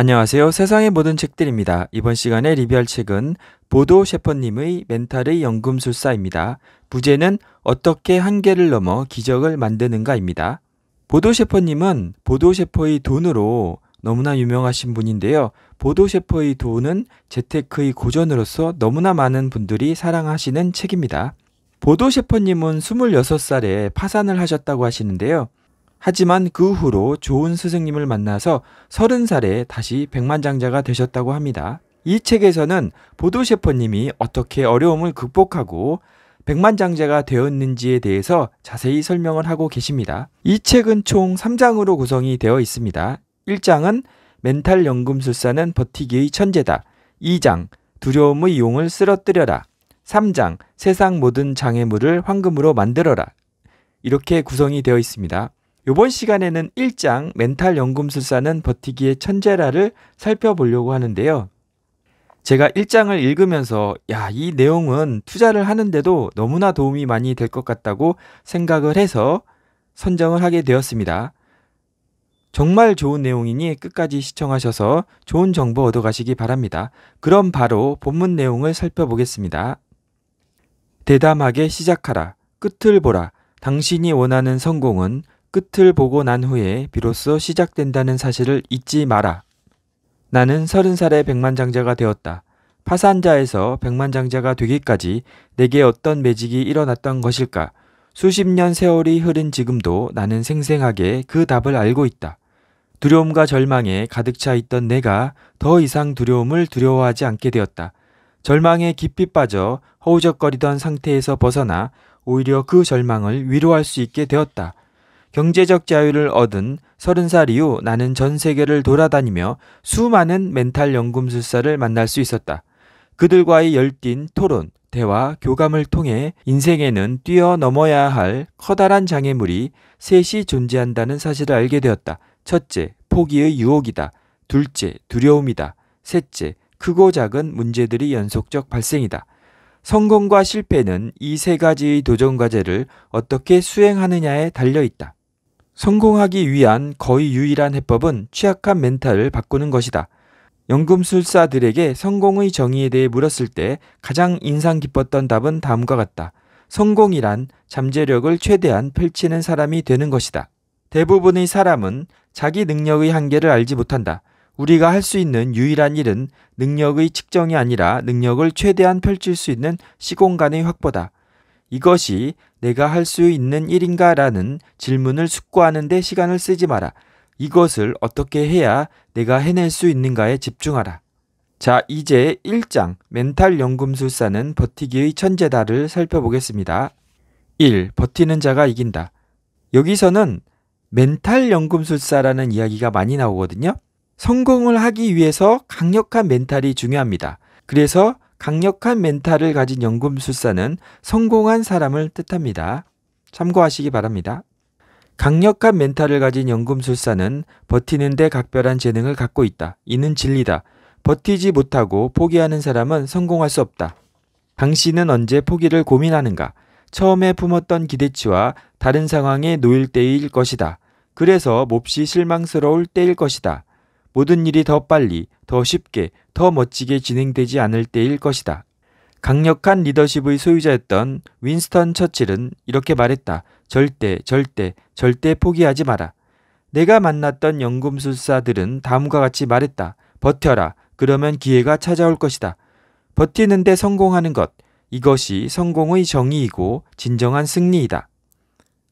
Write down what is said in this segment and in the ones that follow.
안녕하세요. 세상의 모든 책들입니다. 이번 시간에 리뷰할 책은 보도 셰퍼님의 멘탈의 연금술사입니다. 부제는 어떻게 한계를 넘어 기적을 만드는가입니다. 보도 셰퍼님은 보도 셰퍼의 돈으로 너무나 유명하신 분인데요. 보도 셰퍼의 돈은 재테크의 고전으로서 너무나 많은 분들이 사랑하시는 책입니다. 보도 셰퍼님은 26살에 파산을 하셨다고 하시는데요. 하지만 그 후로 좋은 스승님을 만나서 30살에 다시 백만장자가 되셨다고 합니다. 이 책에서는 보도 셰퍼님이 어떻게 어려움을 극복하고 백만장자가 되었는지에 대해서 자세히 설명을 하고 계십니다. 이 책은 총 3장으로 구성이 되어 있습니다. 1장은 멘탈 연금술사는 버티기의 천재다. 2장 두려움의 용을 쓰러뜨려라. 3장 세상 모든 장애물을 황금으로 만들어라. 이렇게 구성이 되어 있습니다. 이번 시간에는 1장 멘탈 연금술사는 버티기의 천재라를 살펴보려고 하는데요. 제가 1장을 읽으면서 야, 이 내용은 투자를 하는데도 너무나 도움이 많이 될 것 같다고 생각을 해서 선정을 하게 되었습니다. 정말 좋은 내용이니 끝까지 시청하셔서 좋은 정보 얻어가시기 바랍니다. 그럼 바로 본문 내용을 살펴보겠습니다. 대담하게 시작하라. 끝을 보라. 당신이 원하는 성공은 끝을 보고 난 후에 비로소 시작된다는 사실을 잊지 마라. 나는 서른 살에 백만장자가 되었다. 파산자에서 백만장자가 되기까지 내게 어떤 매직이 일어났던 것일까? 수십 년 세월이 흐른 지금도 나는 생생하게 그 답을 알고 있다. 두려움과 절망에 가득 차 있던 내가 더 이상 두려움을 두려워하지 않게 되었다. 절망에 깊이 빠져 허우적거리던 상태에서 벗어나 오히려 그 절망을 위로할 수 있게 되었다. 경제적 자유를 얻은 30살 이후 나는 전 세계를 돌아다니며 수많은 멘탈 연금술사를 만날 수 있었다. 그들과의 열띤 토론, 대화, 교감을 통해 인생에는 뛰어넘어야 할 커다란 장애물이 셋이 존재한다는 사실을 알게 되었다. 첫째, 포기의 유혹이다. 둘째, 두려움이다. 셋째, 크고 작은 문제들이 연속적 발생이다. 성공과 실패는 이 세 가지의 도전 과제를 어떻게 수행하느냐에 달려 있다. 성공하기 위한 거의 유일한 해법은 취약한 멘탈을 바꾸는 것이다. 연금술사들에게 성공의 정의에 대해 물었을 때 가장 인상 깊었던 답은 다음과 같다. 성공이란 잠재력을 최대한 펼치는 사람이 되는 것이다. 대부분의 사람은 자기 능력의 한계를 알지 못한다. 우리가 할 수 있는 유일한 일은 능력의 측정이 아니라 능력을 최대한 펼칠 수 있는 시공간의 확보다. 이것이 내가 할 수 있는 일인가 라는 질문을 숙고하는데 시간을 쓰지 마라. 이것을 어떻게 해야 내가 해낼 수 있는가에 집중하라. 자, 이제 1장 멘탈 연금술사는 버티기의 천재다를 살펴보겠습니다. 1. 버티는 자가 이긴다. 여기서는 멘탈 연금술사라는 이야기가 많이 나오거든요. 성공을 하기 위해서 강력한 멘탈이 중요합니다. 그래서 강력한 멘탈을 가진 연금술사는 성공한 사람을 뜻합니다. 참고하시기 바랍니다. 강력한 멘탈을 가진 연금술사는 버티는데 각별한 재능을 갖고 있다. 이는 진리다. 버티지 못하고 포기하는 사람은 성공할 수 없다. 당신은 언제 포기를 고민하는가? 처음에 품었던 기대치와 다른 상황에 놓일 때일 것이다. 그래서 몹시 실망스러울 때일 것이다. 모든 일이 더 빨리, 더 쉽게, 더 멋지게 진행되지 않을 때일 것이다. 강력한 리더십의 소유자였던 윈스턴 처칠은 이렇게 말했다. 절대, 절대, 절대 포기하지 마라. 내가 만났던 연금술사들은 다음과 같이 말했다. 버텨라. 그러면 기회가 찾아올 것이다. 버티는데 성공하는 것. 이것이 성공의 정의이고 진정한 승리이다.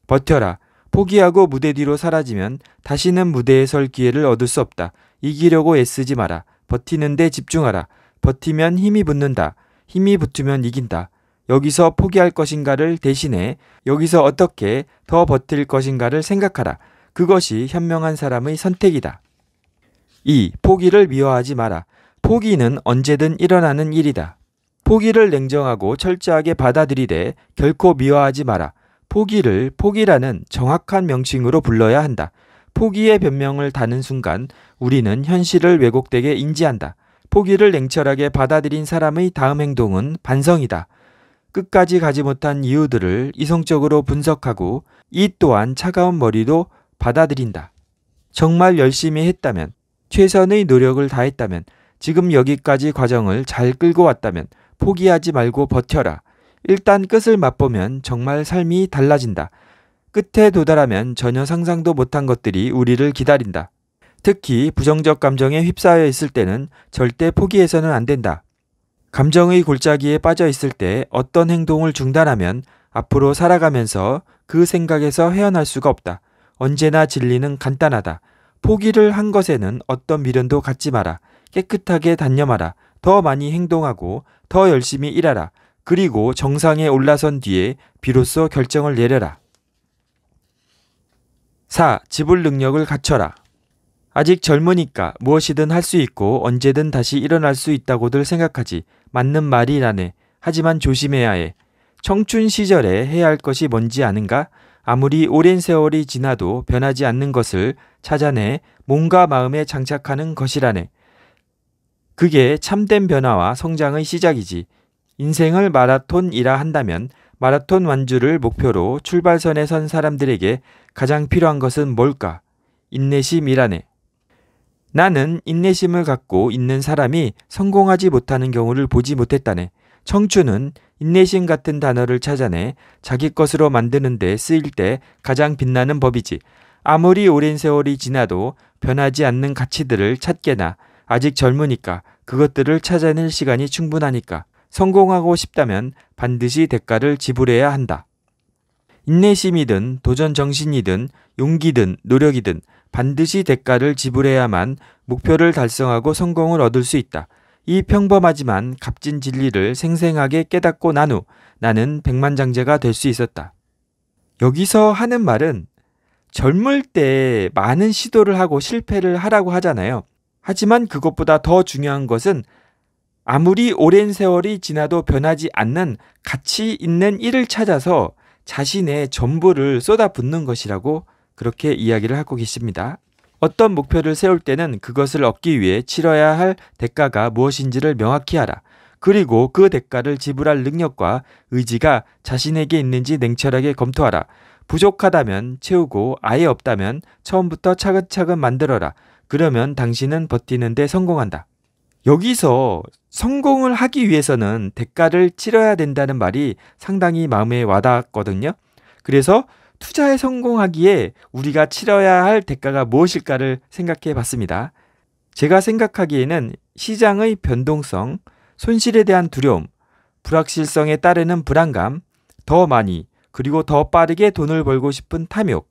버텨라. 포기하고 무대 뒤로 사라지면 다시는 무대에 설 기회를 얻을 수 없다. 이기려고 애쓰지 마라. 버티는데 집중하라. 버티면 힘이 붙는다. 힘이 붙으면 이긴다. 여기서 포기할 것인가를 대신해 여기서 어떻게 더 버틸 것인가를 생각하라. 그것이 현명한 사람의 선택이다. 2. 포기를 미워하지 마라. 포기는 언제든 일어나는 일이다. 포기를 냉정하고 철저하게 받아들이되 결코 미워하지 마라. 포기를 포기라는 정확한 명칭으로 불러야 한다. 포기의 변명을 다는 순간 우리는 현실을 왜곡되게 인지한다. 포기를 냉철하게 받아들인 사람의 다음 행동은 반성이다. 끝까지 가지 못한 이유들을 이성적으로 분석하고 이 또한 차가운 머리도 받아들인다. 정말 열심히 했다면, 최선의 노력을 다했다면, 지금 여기까지 과정을 잘 끌고 왔다면 포기하지 말고 버텨라. 일단 끝을 맛보면 정말 삶이 달라진다. 끝에 도달하면 전혀 상상도 못한 것들이 우리를 기다린다. 특히 부정적 감정에 휩싸여 있을 때는 절대 포기해서는 안 된다. 감정의 골짜기에 빠져 있을 때 어떤 행동을 중단하면 앞으로 살아가면서 그 생각에서 헤어날 수가 없다. 언제나 진리는 간단하다. 포기를 한 것에는 어떤 미련도 갖지 마라. 깨끗하게 단념하라. 더 많이 행동하고 더 열심히 일하라. 그리고 정상에 올라선 뒤에 비로소 결정을 내려라. 4. 지불 능력을 갖춰라. 아직 젊으니까 무엇이든 할 수 있고 언제든 다시 일어날 수 있다고들 생각하지. 맞는 말이라네. 하지만 조심해야 해. 청춘 시절에 해야 할 것이 뭔지 아는가? 아무리 오랜 세월이 지나도 변하지 않는 것을 찾아내 몸과 마음에 장착하는 것이라네. 그게 참된 변화와 성장의 시작이지. 인생을 마라톤이라 한다면 마라톤 완주를 목표로 출발선에 선 사람들에게 가장 필요한 것은 뭘까? 인내심이라네. 나는 인내심을 갖고 있는 사람이 성공하지 못하는 경우를 보지 못했다네. 청춘은 인내심 같은 단어를 찾아내 자기 것으로 만드는데 쓰일 때 가장 빛나는 법이지. 아무리 오랜 세월이 지나도 변하지 않는 가치들을 찾게나 아직 젊으니까 그것들을 찾아낼 시간이 충분하니까 성공하고 싶다면 반드시 대가를 지불해야 한다. 인내심이든 도전 정신이든 용기든 노력이든 반드시 대가를 지불해야만 목표를 달성하고 성공을 얻을 수 있다. 이 평범하지만 값진 진리를 생생하게 깨닫고 난 후 나는 백만장자가 될 수 있었다. 여기서 하는 말은 젊을 때 많은 시도를 하고 실패를 하라고 하잖아요. 하지만 그것보다 더 중요한 것은 아무리 오랜 세월이 지나도 변하지 않는 가치 있는 일을 찾아서 자신의 전부를 쏟아붓는 것이라고 그렇게 이야기를 하고 계십니다. 어떤 목표를 세울 때는 그것을 얻기 위해 치러야 할 대가가 무엇인지를 명확히 알아. 그리고 그 대가를 지불할 능력과 의지가 자신에게 있는지 냉철하게 검토하라. 부족하다면 채우고 아예 없다면 처음부터 차근차근 만들어라. 그러면 당신은 버티는데 성공한다. 여기서 성공을 하기 위해서는 대가를 치러야 된다는 말이 상당히 마음에 와닿았거든요. 그래서 투자에 성공하기에 우리가 치러야 할 대가가 무엇일까를 생각해 봤습니다. 제가 생각하기에는 시장의 변동성, 손실에 대한 두려움, 불확실성에 따르는 불안감, 더 많이 그리고 더 빠르게 돈을 벌고 싶은 탐욕,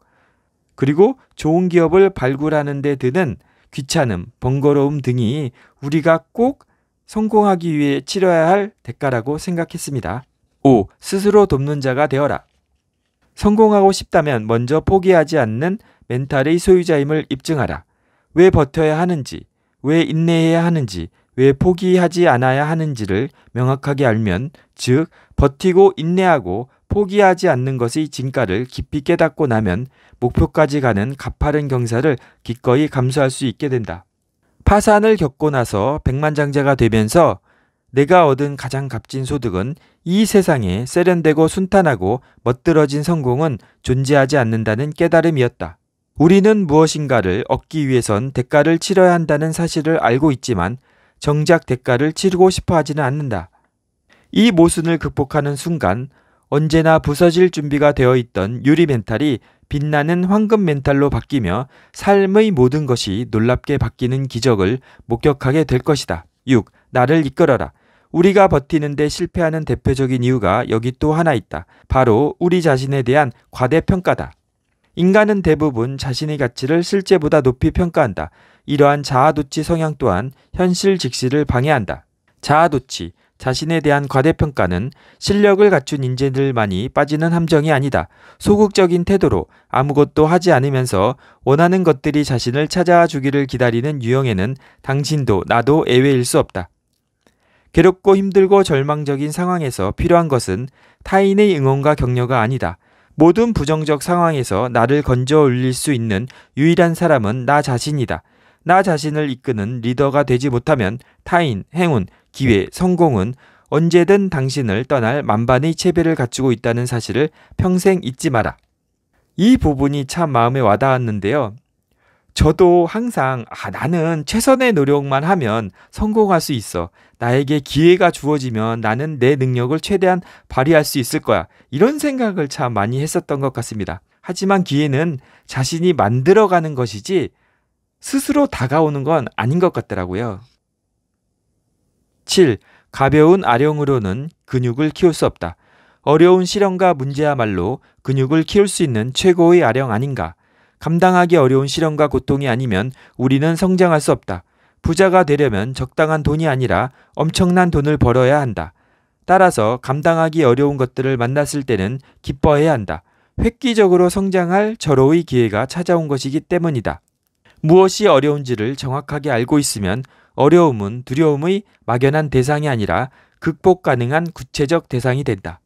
그리고 좋은 기업을 발굴하는 데 드는 귀찮음, 번거로움 등이 우리가 꼭 성공하기 위해 치러야 할 대가라고 생각했습니다. 5. 스스로 돕는 자가 되어라. 성공하고 싶다면 먼저 포기하지 않는 멘탈의 소유자임을 입증하라. 왜 버텨야 하는지, 왜 인내해야 하는지, 왜 포기하지 않아야 하는지를 명확하게 알면, 즉, 버티고 인내하고 포기하지 않는 것의 진가를 깊이 깨닫고 나면 목표까지 가는 가파른 경사를 기꺼이 감수할 수 있게 된다. 파산을 겪고 나서 백만장자가 되면서 내가 얻은 가장 값진 소득은 이 세상에 세련되고 순탄하고 멋들어진 성공은 존재하지 않는다는 깨달음이었다. 우리는 무엇인가를 얻기 위해선 대가를 치러야 한다는 사실을 알고 있지만 정작 대가를 치르고 싶어 하지는 않는다. 이 모순을 극복하는 순간 언제나 부서질 준비가 되어 있던 유리 멘탈이 빛나는 황금 멘탈로 바뀌며 삶의 모든 것이 놀랍게 바뀌는 기적을 목격하게 될 것이다. 6. 나를 이끌어라. 우리가 버티는데 실패하는 대표적인 이유가 여기 또 하나 있다. 바로 우리 자신에 대한 과대평가다. 인간은 대부분 자신의 가치를 실제보다 높이 평가한다. 이러한 자아도취 성향 또한 현실 직시를 방해한다. 자아도취, 자신에 대한 과대평가는 실력을 갖춘 인재들만이 빠지는 함정이 아니다. 소극적인 태도로 아무것도 하지 않으면서 원하는 것들이 자신을 찾아와 주기를 기다리는 유형에는 당신도 나도 예외일 수 없다. 괴롭고 힘들고 절망적인 상황에서 필요한 것은 타인의 응원과 격려가 아니다. 모든 부정적 상황에서 나를 건져 올릴 수 있는 유일한 사람은 나 자신이다. 나 자신을 이끄는 리더가 되지 못하면 타인, 행운, 기회, 성공은 언제든 당신을 떠날 만반의 체비를 갖추고 있다는 사실을 평생 잊지 마라. 이 부분이 참 마음에 와닿았는데요. 저도 항상 아, 나는 최선의 노력만 하면 성공할 수 있어. 나에게 기회가 주어지면 나는 내 능력을 최대한 발휘할 수 있을 거야. 이런 생각을 참 많이 했었던 것 같습니다. 하지만 기회는 자신이 만들어가는 것이지 스스로 다가오는 건 아닌 것 같더라고요. 7. 가벼운 아령으로는 근육을 키울 수 없다. 어려운 실험과 문제야말로 근육을 키울 수 있는 최고의 아령 아닌가. 감당하기 어려운 시련과 고통이 아니면 우리는 성장할 수 없다. 부자가 되려면 적당한 돈이 아니라 엄청난 돈을 벌어야 한다. 따라서 감당하기 어려운 것들을 만났을 때는 기뻐해야 한다. 획기적으로 성장할 절호의 기회가 찾아온 것이기 때문이다. 무엇이 어려운지를 정확하게 알고 있으면 어려움은 두려움의 막연한 대상이 아니라 극복 가능한 구체적 대상이 된다.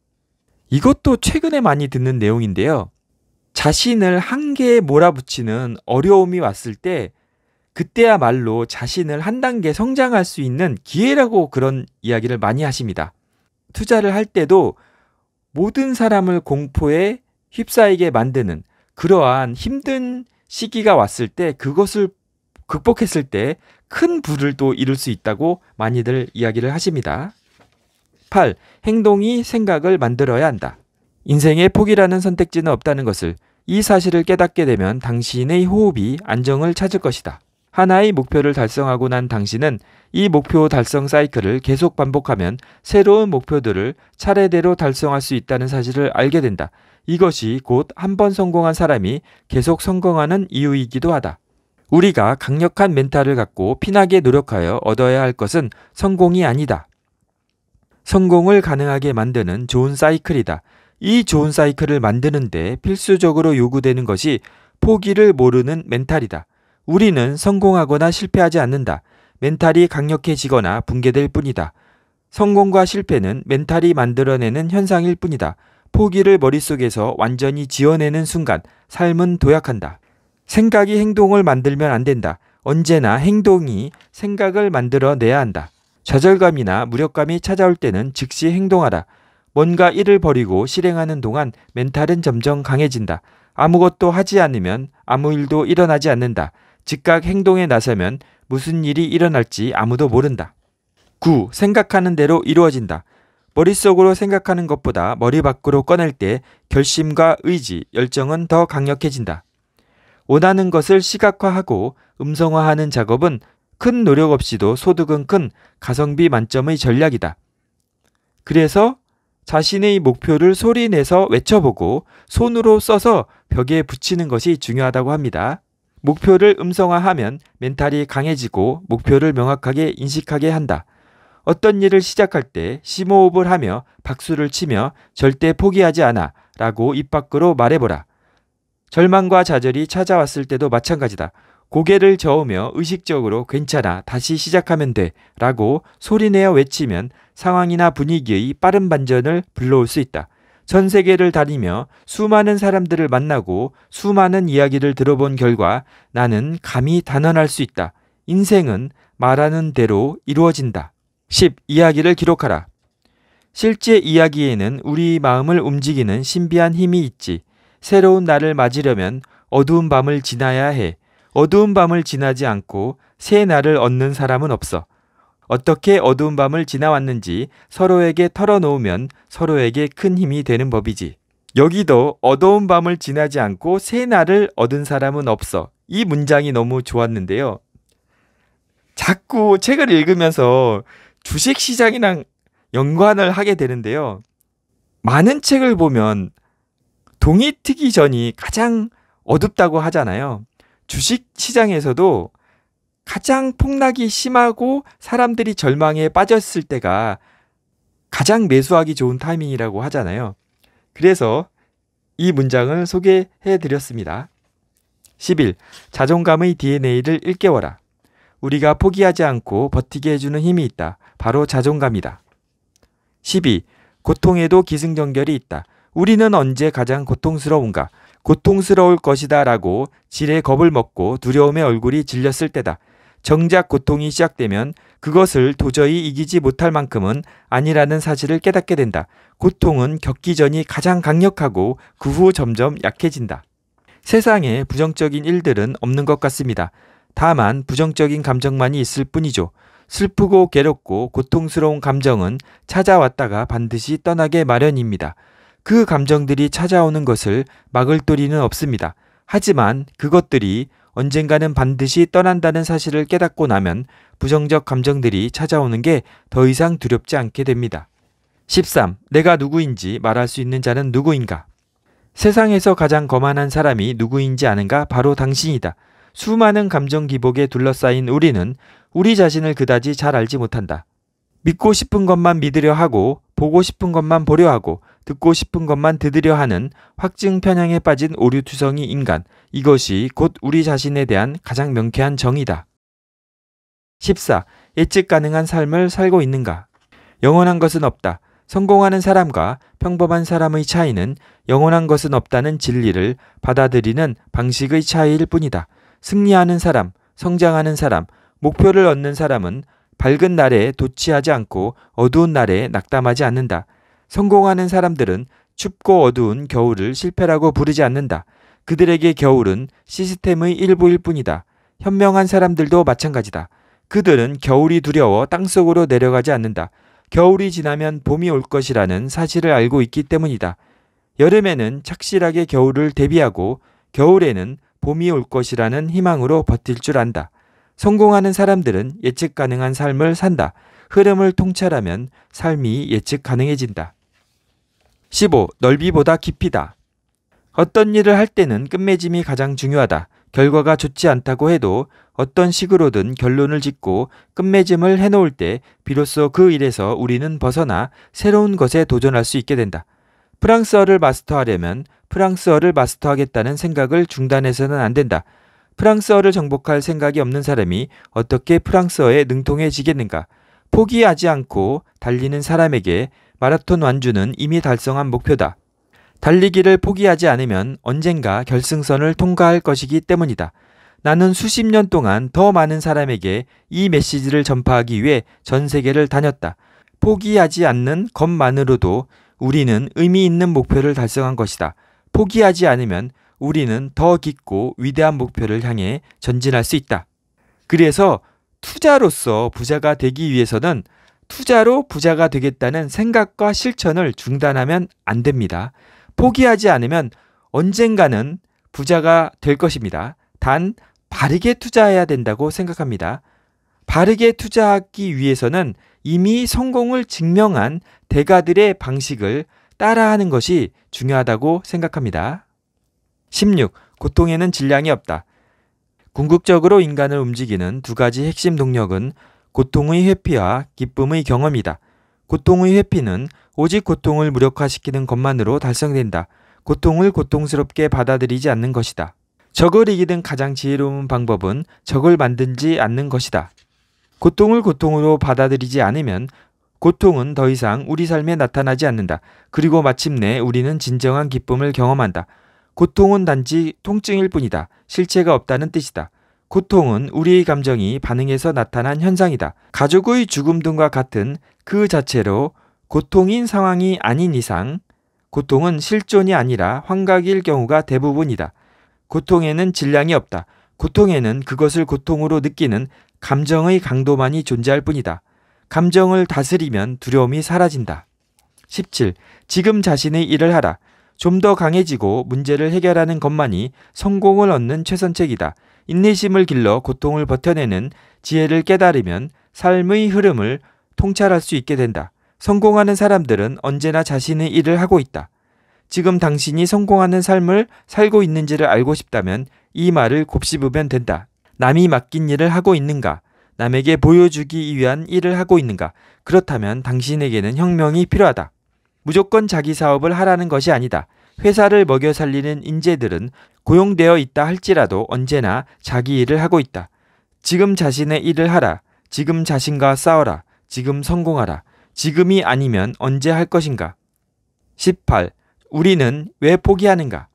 이것도 최근에 많이 듣는 내용인데요. 자신을 한계에 몰아붙이는 어려움이 왔을 때 그때야말로 자신을 한 단계 성장할 수 있는 기회라고 그런 이야기를 많이 하십니다. 투자를 할 때도 모든 사람을 공포에 휩싸이게 만드는 그러한 힘든 시기가 왔을 때 그것을 극복했을 때 큰 부를 또 이룰 수 있다고 많이들 이야기를 하십니다. 8. 행동이 생각을 만들어야 한다. 인생에 포기라는 선택지는 없다는 것을 이 사실을 깨닫게 되면 당신의 호흡이 안정을 찾을 것이다. 하나의 목표를 달성하고 난 당신은 이 목표 달성 사이클을 계속 반복하면 새로운 목표들을 차례대로 달성할 수 있다는 사실을 알게 된다. 이것이 곧 한 번 성공한 사람이 계속 성공하는 이유이기도 하다. 우리가 강력한 멘탈을 갖고 피나게 노력하여 얻어야 할 것은 성공이 아니다. 성공을 가능하게 만드는 좋은 사이클이다. 이 좋은 사이클을 만드는데 필수적으로 요구되는 것이 포기를 모르는 멘탈이다. 우리는 성공하거나 실패하지 않는다. 멘탈이 강력해지거나 붕괴될 뿐이다. 성공과 실패는 멘탈이 만들어내는 현상일 뿐이다. 포기를 머릿속에서 완전히 지어내는 순간 삶은 도약한다. 생각이 행동을 만들면 안 된다. 언제나 행동이 생각을 만들어내야 한다. 좌절감이나 무력감이 찾아올 때는 즉시 행동하라. 뭔가 일을 벌이고 실행하는 동안 멘탈은 점점 강해진다. 아무것도 하지 않으면 아무 일도 일어나지 않는다. 즉각 행동에 나서면 무슨 일이 일어날지 아무도 모른다. 9. 생각하는 대로 이루어진다. 머릿속으로 생각하는 것보다 머리 밖으로 꺼낼 때 결심과 의지, 열정은 더 강력해진다. 원하는 것을 시각화하고 음성화하는 작업은 큰 노력 없이도 소득은 큰 가성비 만점의 전략이다. 그래서 자신의 목표를 소리내서 외쳐보고 손으로 써서 벽에 붙이는 것이 중요하다고 합니다. 목표를 음성화하면 멘탈이 강해지고 목표를 명확하게 인식하게 한다. 어떤 일을 시작할 때 심호흡을 하며 박수를 치며 절대 포기하지 않아 라고 입 밖으로 말해보라. 절망과 좌절이 찾아왔을 때도 마찬가지다. 고개를 저으며 의식적으로 괜찮아, 다시 시작하면 돼 라고 소리내어 외치면 상황이나 분위기의 빠른 반전을 불러올 수 있다. 전 세계를 다니며 수많은 사람들을 만나고 수많은 이야기를 들어본 결과 나는 감히 단언할 수 있다. 인생은 말하는 대로 이루어진다. 10. 이야기를 기록하라. 실제 이야기에는 우리 마음을 움직이는 신비한 힘이 있지. 새로운 날을 맞으려면 어두운 밤을 지나야 해. 어두운 밤을 지나지 않고 새 날을 얻는 사람은 없어. 어떻게 어두운 밤을 지나왔는지 서로에게 털어놓으면 서로에게 큰 힘이 되는 법이지. 여기도 어두운 밤을 지나지 않고 새 날을 얻은 사람은 없어. 이 문장이 너무 좋았는데요. 자꾸 책을 읽으면서 주식 시장이랑 연관을 하게 되는데요. 많은 책을 보면 동이 트기 전이 가장 어둡다고 하잖아요. 주식 시장에서도 가장 폭락이 심하고 사람들이 절망에 빠졌을 때가 가장 매수하기 좋은 타이밍이라고 하잖아요. 그래서 이 문장을 소개해 드렸습니다. 10일. 자존감의 DNA를 일깨워라. 우리가 포기하지 않고 버티게 해주는 힘이 있다. 바로 자존감이다. 12. 고통에도 기승전결이 있다. 우리는 언제 가장 고통스러운가? 고통스러울 것이다 라고 지레 겁을 먹고 두려움의 얼굴이 질렸을 때다. 정작 고통이 시작되면 그것을 도저히 이기지 못할 만큼은 아니라는 사실을 깨닫게 된다. 고통은 겪기 전이 가장 강력하고 그 후 점점 약해진다. 세상에 부정적인 일들은 없는 것 같습니다. 다만 부정적인 감정만이 있을 뿐이죠. 슬프고 괴롭고 고통스러운 감정은 찾아왔다가 반드시 떠나게 마련입니다. 그 감정들이 찾아오는 것을 막을 도리는 없습니다. 하지만 그것들이 언젠가는 반드시 떠난다는 사실을 깨닫고 나면 부정적 감정들이 찾아오는 게 더 이상 두렵지 않게 됩니다. 13. 내가 누구인지 말할 수 있는 자는 누구인가? 세상에서 가장 거만한 사람이 누구인지 아는가? 바로 당신이다. 수많은 감정 기복에 둘러싸인 우리는 우리 자신을 그다지 잘 알지 못한다. 믿고 싶은 것만 믿으려 하고, 보고 싶은 것만 보려 하고, 듣고 싶은 것만 듣으려 하는 확증 편향에 빠진 오류투성이 인간, 이것이 곧 우리 자신에 대한 가장 명쾌한 정의다. 14. 예측 가능한 삶을 살고 있는가? 영원한 것은 없다. 성공하는 사람과 평범한 사람의 차이는 영원한 것은 없다는 진리를 받아들이는 방식의 차이일 뿐이다. 승리하는 사람, 성장하는 사람, 목표를 얻는 사람은 밝은 날에 도취하지 않고 어두운 날에 낙담하지 않는다. 성공하는 사람들은 춥고 어두운 겨울을 실패라고 부르지 않는다. 그들에게 겨울은 시스템의 일부일 뿐이다. 현명한 사람들도 마찬가지다. 그들은 겨울이 두려워 땅속으로 내려가지 않는다. 겨울이 지나면 봄이 올 것이라는 사실을 알고 있기 때문이다. 여름에는 착실하게 겨울을 대비하고 겨울에는 봄이 올 것이라는 희망으로 버틸 줄 안다. 성공하는 사람들은 예측 가능한 삶을 산다. 흐름을 통찰하면 삶이 예측 가능해진다. 15. 넓이보다 깊이다. 어떤 일을 할 때는 끝맺음이 가장 중요하다. 결과가 좋지 않다고 해도 어떤 식으로든 결론을 짓고 끝맺음을 해놓을 때 비로소 그 일에서 우리는 벗어나 새로운 것에 도전할 수 있게 된다. 프랑스어를 마스터하려면 프랑스어를 마스터하겠다는 생각을 중단해서는 안 된다. 프랑스어를 정복할 생각이 없는 사람이 어떻게 프랑스어에 능통해지겠는가? 포기하지 않고 달리는 사람에게 마라톤 완주는 이미 달성한 목표다. 달리기를 포기하지 않으면 언젠가 결승선을 통과할 것이기 때문이다. 나는 수십 년 동안 더 많은 사람에게 이 메시지를 전파하기 위해 전 세계를 다녔다. 포기하지 않는 것만으로도 우리는 의미 있는 목표를 달성한 것이다. 포기하지 않으면 우리는 더 깊고 위대한 목표를 향해 전진할 수 있다. 그래서 투자로서 부자가 되기 위해서는 투자로 부자가 되겠다는 생각과 실천을 중단하면 안 됩니다. 포기하지 않으면 언젠가는 부자가 될 것입니다. 단, 바르게 투자해야 된다고 생각합니다. 바르게 투자하기 위해서는 이미 성공을 증명한 대가들의 방식을 따라하는 것이 중요하다고 생각합니다. 16. 고통에는 질량이 없다. 궁극적으로 인간을 움직이는 두 가지 핵심 동력은 고통의 회피와 기쁨의 경험이다. 고통의 회피는 오직 고통을 무력화시키는 것만으로 달성된다. 고통을 고통스럽게 받아들이지 않는 것이다. 적을 이기는 가장 지혜로운 방법은 적을 만든지 않는 것이다. 고통을 고통으로 받아들이지 않으면 고통은 더 이상 우리 삶에 나타나지 않는다. 그리고 마침내 우리는 진정한 기쁨을 경험한다. 고통은 단지 통증일 뿐이다. 실체가 없다는 뜻이다. 고통은 우리의 감정이 반응해서 나타난 현상이다. 가족의 죽음 등과 같은 그 자체로 고통인 상황이 아닌 이상 고통은 실존이 아니라 환각일 경우가 대부분이다. 고통에는 질량이 없다. 고통에는 그것을 고통으로 느끼는 감정의 강도만이 존재할 뿐이다. 감정을 다스리면 두려움이 사라진다. 17. 지금 자신의 일을 하라. 좀더 강해지고 문제를 해결하는 것만이 성공을 얻는 최선책이다. 인내심을 길러 고통을 버텨내는 지혜를 깨달으면 삶의 흐름을 통찰할 수 있게 된다. 성공하는 사람들은 언제나 자신의 일을 하고 있다. 지금 당신이 성공하는 삶을 살고 있는지를 알고 싶다면 이 말을 곱씹으면 된다. 남이 맡긴 일을 하고 있는가? 남에게 보여주기 위한 일을 하고 있는가? 그렇다면 당신에게는 혁명이 필요하다. 무조건 자기 사업을 하라는 것이 아니다. 회사를 먹여 살리는 인재들은 고용되어 있다 할지라도 언제나 자기 일을 하고 있다. 지금 자신의 일을 하라. 지금 자신과 싸워라. 지금 성공하라. 지금이 아니면 언제 할 것인가? 18. 우리는 왜 포기하는가?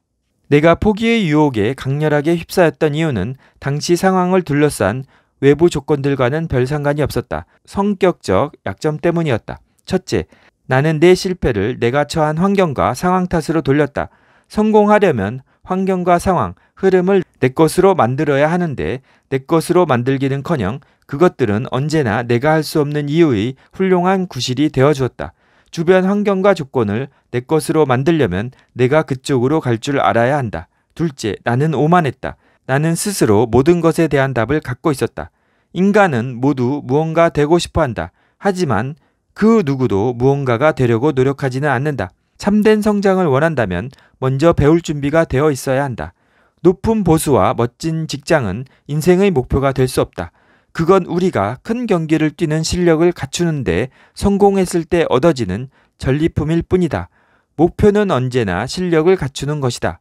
내가 포기의 유혹에 강렬하게 휩싸였던 이유는 당시 상황을 둘러싼 외부 조건들과는 별 상관이 없었다. 성격적 약점 때문이었다. 첫째, 나는 내 실패를 내가 처한 환경과 상황 탓으로 돌렸다. 성공하려면 환경과 상황, 흐름을 내 것으로 만들어야 하는데 내 것으로 만들기는 커녕 그것들은 언제나 내가 할 수 없는 이유의 훌륭한 구실이 되어 주었다. 주변 환경과 조건을 내 것으로 만들려면 내가 그쪽으로 갈 줄 알아야 한다. 둘째, 나는 오만했다. 나는 스스로 모든 것에 대한 답을 갖고 있었다. 인간은 모두 무언가 되고 싶어 한다. 하지만 그 누구도 무언가가 되려고 노력하지는 않는다. 참된 성장을 원한다면 먼저 배울 준비가 되어 있어야 한다. 높은 보수와 멋진 직장은 인생의 목표가 될 수 없다. 그건 우리가 큰 경기를 뛰는 실력을 갖추는데 성공했을 때 얻어지는 전리품일 뿐이다. 목표는 언제나 실력을 갖추는 것이다.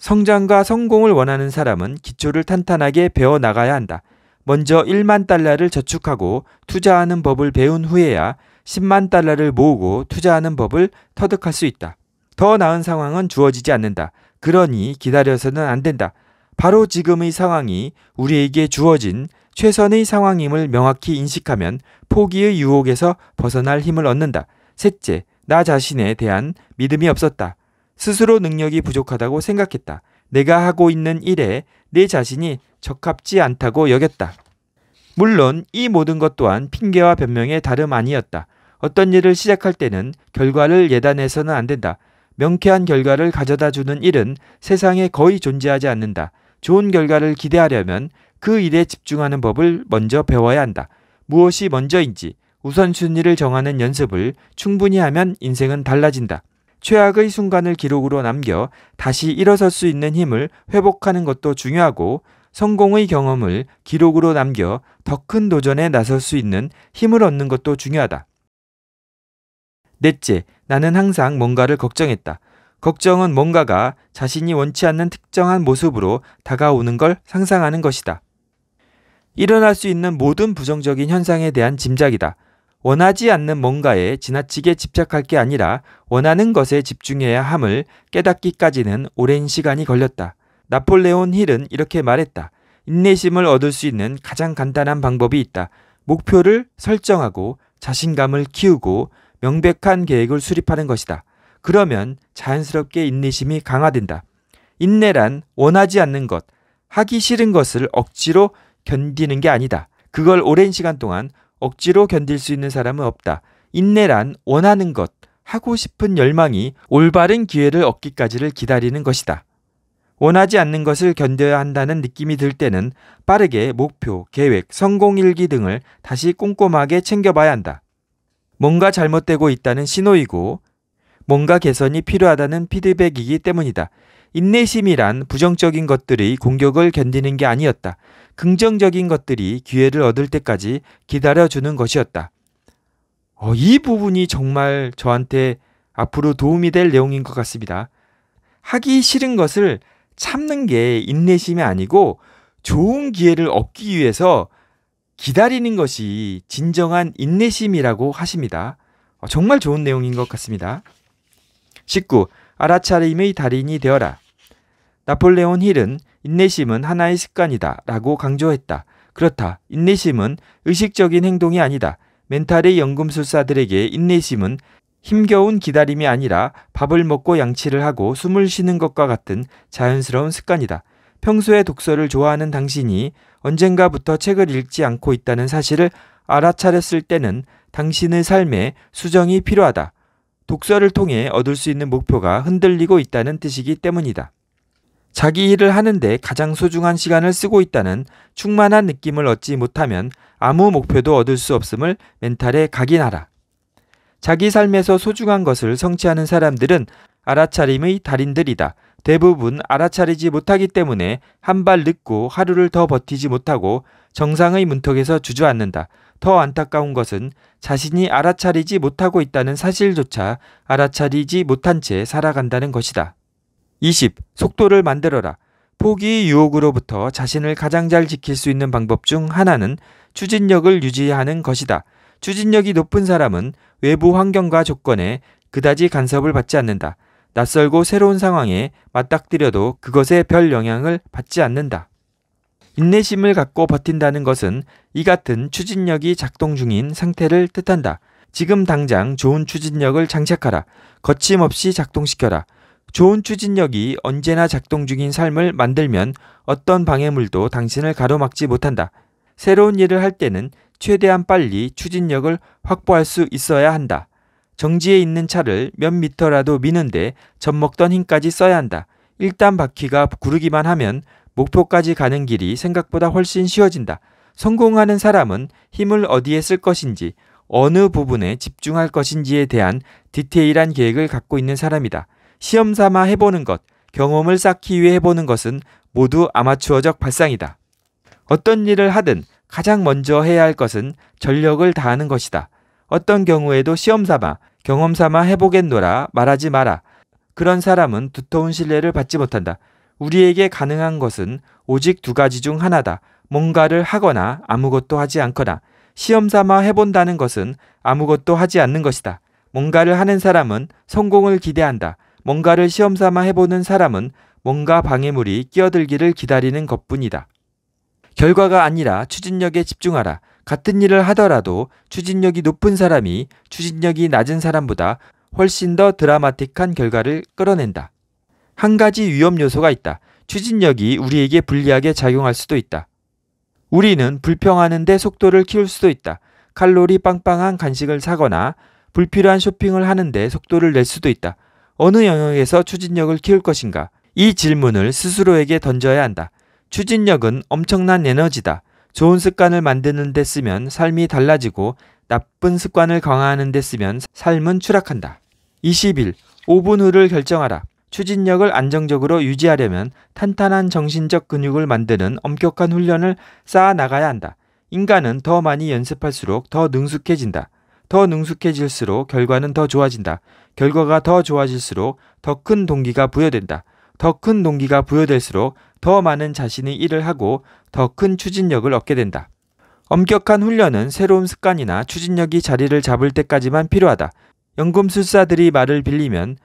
성장과 성공을 원하는 사람은 기초를 탄탄하게 배워 나가야 한다. 먼저 1만 달러를 저축하고 투자하는 법을 배운 후에야 10만 달러를 모으고 투자하는 법을 터득할 수 있다. 더 나은 상황은 주어지지 않는다. 그러니 기다려서는 안 된다. 바로 지금의 상황이 우리에게 주어진 최선의 상황임을 명확히 인식하면 포기의 유혹에서 벗어날 힘을 얻는다. 셋째, 나 자신에 대한 믿음이 없었다. 스스로 능력이 부족하다고 생각했다. 내가 하고 있는 일에 내 자신이 적합지 않다고 여겼다. 물론 이 모든 것 또한 핑계와 변명의 다름 아니었다. 어떤 일을 시작할 때는 결과를 예단해서는 안 된다. 명쾌한 결과를 가져다 주는 일은 세상에 거의 존재하지 않는다. 좋은 결과를 기대하려면 그 일에 집중하는 법을 먼저 배워야 한다. 무엇이 먼저인지 우선순위를 정하는 연습을 충분히 하면 인생은 달라진다. 최악의 순간을 기록으로 남겨 다시 일어설 수 있는 힘을 회복하는 것도 중요하고 성공의 경험을 기록으로 남겨 더 큰 도전에 나설 수 있는 힘을 얻는 것도 중요하다. 넷째, 나는 항상 뭔가를 걱정했다. 걱정은 뭔가가 자신이 원치 않는 특정한 모습으로 다가오는 걸 상상하는 것이다. 일어날 수 있는 모든 부정적인 현상에 대한 짐작이다. 원하지 않는 뭔가에 지나치게 집착할 게 아니라 원하는 것에 집중해야 함을 깨닫기까지는 오랜 시간이 걸렸다. 나폴레온 힐은 이렇게 말했다. 인내심을 얻을 수 있는 가장 간단한 방법이 있다. 목표를 설정하고 자신감을 키우고 명백한 계획을 수립하는 것이다. 그러면 자연스럽게 인내심이 강화된다. 인내란 원하지 않는 것, 하기 싫은 것을 억지로 견디는 게 아니다. 그걸 오랜 시간 동안 억지로 견딜 수 있는 사람은 없다. 인내란 원하는 것, 하고 싶은 열망이 올바른 기회를 얻기까지를 기다리는 것이다. 원하지 않는 것을 견뎌야 한다는 느낌이 들 때는 빠르게 목표, 계획, 성공일기 등을 다시 꼼꼼하게 챙겨봐야 한다. 뭔가 잘못되고 있다는 신호이고 뭔가 개선이 필요하다는 피드백이기 때문이다. 인내심이란 부정적인 것들의 공격을 견디는 게 아니었다. 긍정적인 것들이 기회를 얻을 때까지 기다려주는 것이었다. 어, 이 부분이 정말 저한테 앞으로 도움이 될 내용인 것 같습니다. 하기 싫은 것을 참는 게 인내심이 아니고 좋은 기회를 얻기 위해서 기다리는 것이 진정한 인내심이라고 하십니다. 어, 정말 좋은 내용인 것 같습니다. 19. 알아차림의 달인이 되어라. 나폴레온 힐은 인내심은 하나의 습관이다 라고 강조했다. 그렇다. 인내심은 의식적인 행동이 아니다. 멘탈의 연금술사들에게 인내심은 힘겨운 기다림이 아니라 밥을 먹고 양치를 하고 숨을 쉬는 것과 같은 자연스러운 습관이다. 평소에 독서를 좋아하는 당신이 언젠가부터 책을 읽지 않고 있다는 사실을 알아차렸을 때는 당신의 삶에 수정이 필요하다. 독서를 통해 얻을 수 있는 목표가 흔들리고 있다는 뜻이기 때문이다. 자기 일을 하는데 가장 소중한 시간을 쓰고 있다는 충만한 느낌을 얻지 못하면 아무 목표도 얻을 수 없음을 멘탈에 각인하라. 자기 삶에서 소중한 것을 성취하는 사람들은 알아차림의 달인들이다. 대부분 알아차리지 못하기 때문에 한 발 늦고 하루를 더 버티지 못하고 정상의 문턱에서 주저앉는다. 더 안타까운 것은 자신이 알아차리지 못하고 있다는 사실조차 알아차리지 못한 채 살아간다는 것이다. 20. 속도를 만들어라. 포기 유혹으로부터 자신을 가장 잘 지킬 수 있는 방법 중 하나는 추진력을 유지하는 것이다. 추진력이 높은 사람은 외부 환경과 조건에 그다지 간섭을 받지 않는다. 낯설고 새로운 상황에 맞닥뜨려도 그것에 별 영향을 받지 않는다. 인내심을 갖고 버틴다는 것은 이 같은 추진력이 작동 중인 상태를 뜻한다. 지금 당장 좋은 추진력을 장착하라. 거침없이 작동시켜라. 좋은 추진력이 언제나 작동 중인 삶을 만들면 어떤 방해물도 당신을 가로막지 못한다. 새로운 일을 할 때는 최대한 빨리 추진력을 확보할 수 있어야 한다. 정지에 있는 차를 몇 미터라도 미는데 젖먹던 힘까지 써야 한다. 일단 바퀴가 구르기만 하면 목표까지 가는 길이 생각보다 훨씬 쉬워진다. 성공하는 사람은 힘을 어디에 쓸 것인지, 어느 부분에 집중할 것인지에 대한 디테일한 계획을 갖고 있는 사람이다. 시험 삼아 해보는 것, 경험을 쌓기 위해 해보는 것은 모두 아마추어적 발상이다. 어떤 일을 하든 가장 먼저 해야 할 것은 전력을 다하는 것이다. 어떤 경우에도 시험 삼아 경험 삼아 해보겠노라 말하지 마라. 그런 사람은 두터운 신뢰를 받지 못한다. 우리에게 가능한 것은 오직 두 가지 중 하나다. 뭔가를 하거나 아무것도 하지 않거나 시험 삼아 해본다는 것은 아무것도 하지 않는 것이다. 뭔가를 하는 사람은 성공을 기대한다. 뭔가를 시험 삼아 해보는 사람은 뭔가 방해물이 끼어들기를 기다리는 것뿐이다. 결과가 아니라 추진력에 집중하라. 같은 일을 하더라도 추진력이 높은 사람이 추진력이 낮은 사람보다 훨씬 더 드라마틱한 결과를 끌어낸다. 한 가지 위험 요소가 있다. 추진력이 우리에게 불리하게 작용할 수도 있다. 우리는 불평하는데 속도를 키울 수도 있다. 칼로리 빵빵한 간식을 사거나 불필요한 쇼핑을 하는데 속도를 낼 수도 있다. 어느 영역에서 추진력을 키울 것인가? 이 질문을 스스로에게 던져야 한다. 추진력은 엄청난 에너지다. 좋은 습관을 만드는 데 쓰면 삶이 달라지고 나쁜 습관을 강화하는 데 쓰면 삶은 추락한다. 20일 5분 후를 결정하라. 추진력을 안정적으로 유지하려면 탄탄한 정신적 근육을 만드는 엄격한 훈련을 쌓아 나가야 한다. 인간은 더 많이 연습할수록 더 능숙해진다. 더 능숙해질수록 결과는 더 좋아진다. 결과가 더 좋아질수록 더 큰 동기가 부여된다. 더 큰 동기가 부여될수록 더 많은 자신이 일을 하고 더 큰 추진력을 얻게 된다. 엄격한 훈련은 새로운 습관이나 추진력이 자리를 잡을 때까지만 필요하다. 연금술사들이 말을 빌리면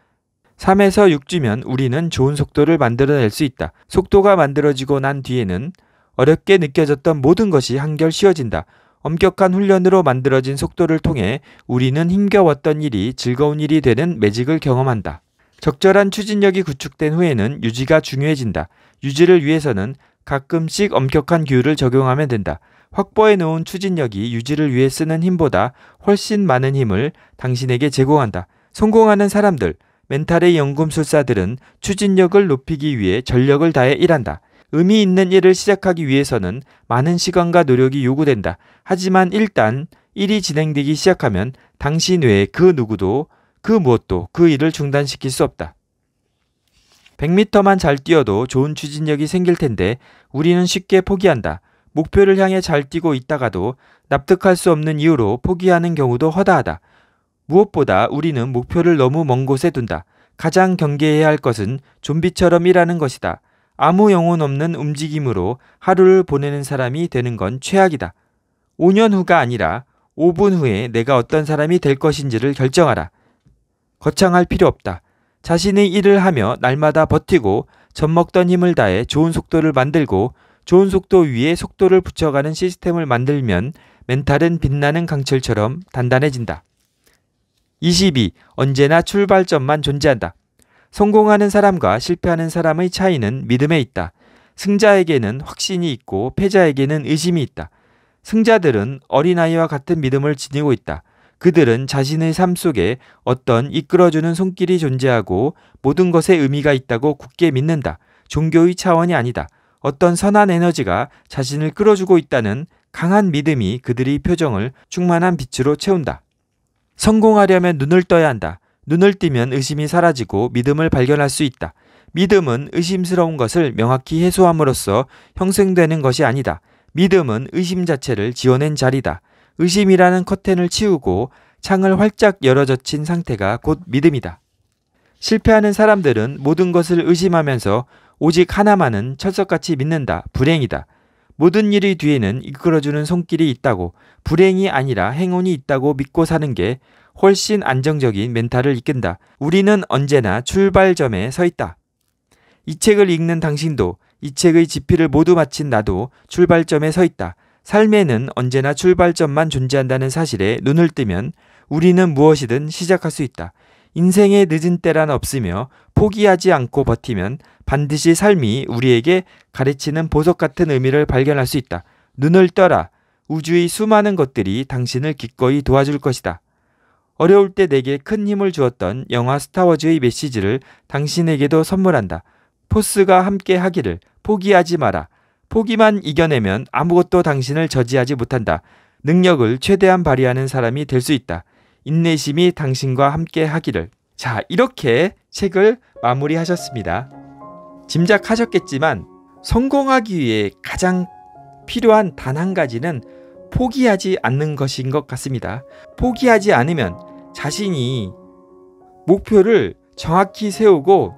3에서 6주면 우리는 좋은 속도를 만들어낼 수 있다. 속도가 만들어지고 난 뒤에는 어렵게 느껴졌던 모든 것이 한결 쉬워진다. 엄격한 훈련으로 만들어진 속도를 통해 우리는 힘겨웠던 일이 즐거운 일이 되는 매직을 경험한다. 적절한 추진력이 구축된 후에는 유지가 중요해진다. 유지를 위해서는 가끔씩 엄격한 규율을 적용하면 된다. 확보해 놓은 추진력이 유지를 위해 쓰는 힘보다 훨씬 많은 힘을 당신에게 제공한다. 성공하는 사람들, 멘탈의 연금술사들은 추진력을 높이기 위해 전력을 다해 일한다. 의미 있는 일을 시작하기 위해서는 많은 시간과 노력이 요구된다. 하지만 일단 일이 진행되기 시작하면 당신 외에 그 누구도 그 무엇도 그 일을 중단시킬 수 없다. 100m만 잘 뛰어도 좋은 추진력이 생길 텐데 우리는 쉽게 포기한다. 목표를 향해 잘 뛰고 있다가도 납득할 수 없는 이유로 포기하는 경우도 허다하다. 무엇보다 우리는 목표를 너무 먼 곳에 둔다. 가장 경계해야 할 것은 좀비처럼 일하는 것이다. 아무 영혼 없는 움직임으로 하루를 보내는 사람이 되는 건 최악이다. 5년 후가 아니라 5분 후에 내가 어떤 사람이 될 것인지를 결정하라. 거창할 필요 없다. 자신의 일을 하며 날마다 버티고 젖먹던 힘을 다해 좋은 속도를 만들고 좋은 속도 위에 속도를 붙여가는 시스템을 만들면 멘탈은 빛나는 강철처럼 단단해진다. 22. 언제나 출발점만 존재한다. 성공하는 사람과 실패하는 사람의 차이는 믿음에 있다. 승자에게는 확신이 있고 패자에게는 의심이 있다. 승자들은 어린아이와 같은 믿음을 지니고 있다. 그들은 자신의 삶 속에 어떤 이끌어주는 손길이 존재하고 모든 것에 의미가 있다고 굳게 믿는다. 종교의 차원이 아니다. 어떤 선한 에너지가 자신을 끌어주고 있다는 강한 믿음이 그들의 표정을 충만한 빛으로 채운다. 성공하려면 눈을 떠야 한다. 눈을 뜨면 의심이 사라지고 믿음을 발견할 수 있다. 믿음은 의심스러운 것을 명확히 해소함으로써 형성되는 것이 아니다. 믿음은 의심 자체를 지어낸 자리다. 의심이라는 커튼을 치우고 창을 활짝 열어 젖힌 상태가 곧 믿음이다. 실패하는 사람들은 모든 것을 의심하면서 오직 하나만은 철석같이 믿는다. 불행이다. 모든 일의 뒤에는 이끌어주는 손길이 있다고 불행이 아니라 행운이 있다고 믿고 사는 게 훨씬 안정적인 멘탈을 이끈다. 우리는 언제나 출발점에 서 있다. 이 책을 읽는 당신도 이 책의 지필을 모두 마친 나도 출발점에 서 있다. 삶에는 언제나 출발점만 존재한다는 사실에 눈을 뜨면 우리는 무엇이든 시작할 수 있다. 인생의 늦은 때란 없으며 포기하지 않고 버티면 반드시 삶이 우리에게 가르치는 보석 같은 의미를 발견할 수 있다. 눈을 떠라. 우주의 수많은 것들이 당신을 기꺼이 도와줄 것이다. 어려울 때 내게 큰 힘을 주었던 영화 스타워즈의 메시지를 당신에게도 선물한다. 포스가 함께 하기를 포기하지 마라. 포기만 이겨내면 아무것도 당신을 저지하지 못한다. 능력을 최대한 발휘하는 사람이 될 수 있다. 인내심이 당신과 함께 하기를. 자, 이렇게 책을 마무리하셨습니다. 짐작하셨겠지만 성공하기 위해 가장 필요한 단 한 가지는 포기하지 않는 것인 것 같습니다. 포기하지 않으면 자신이 목표를 정확히 세우고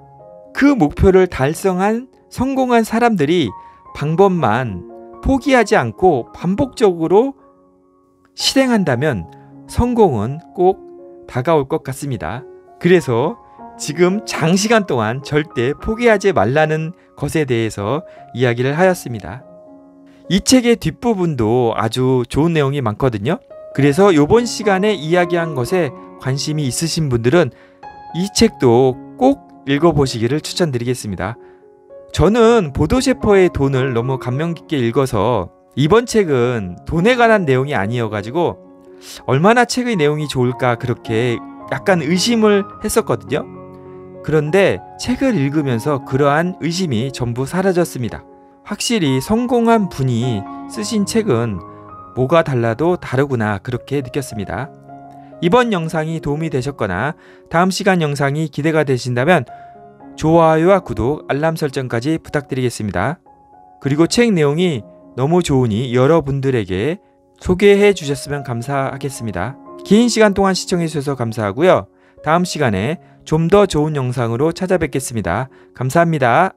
그 목표를 달성한 성공한 사람들이 방법만 포기하지 않고 반복적으로 실행한다면 성공은 꼭 다가올 것 같습니다. 그래서 지금 장시간 동안 절대 포기하지 말라는 것에 대해서 이야기를 하였습니다. 이 책의 뒷부분도 아주 좋은 내용이 많거든요. 그래서 이번 시간에 이야기한 것에 관심이 있으신 분들은 이 책도 꼭 읽어보시기를 추천드리겠습니다. 저는 보도셰퍼의 돈을 너무 감명 깊게 읽어서 이번 책은 돈에 관한 내용이 아니어가지고 얼마나 책의 내용이 좋을까 그렇게 약간 의심을 했었거든요. 그런데 책을 읽으면서 그러한 의심이 전부 사라졌습니다. 확실히 성공한 분이 쓰신 책은 뭐가 달라도 다르구나 그렇게 느꼈습니다. 이번 영상이 도움이 되셨거나 다음 시간 영상이 기대가 되신다면 좋아요와 구독, 알람 설정까지 부탁드리겠습니다. 그리고 책 내용이 너무 좋으니 여러분들에게 소개해 주셨으면 감사하겠습니다. 긴 시간 동안 시청해 주셔서 감사하고요. 다음 시간에 좀 더 좋은 영상으로 찾아뵙겠습니다. 감사합니다.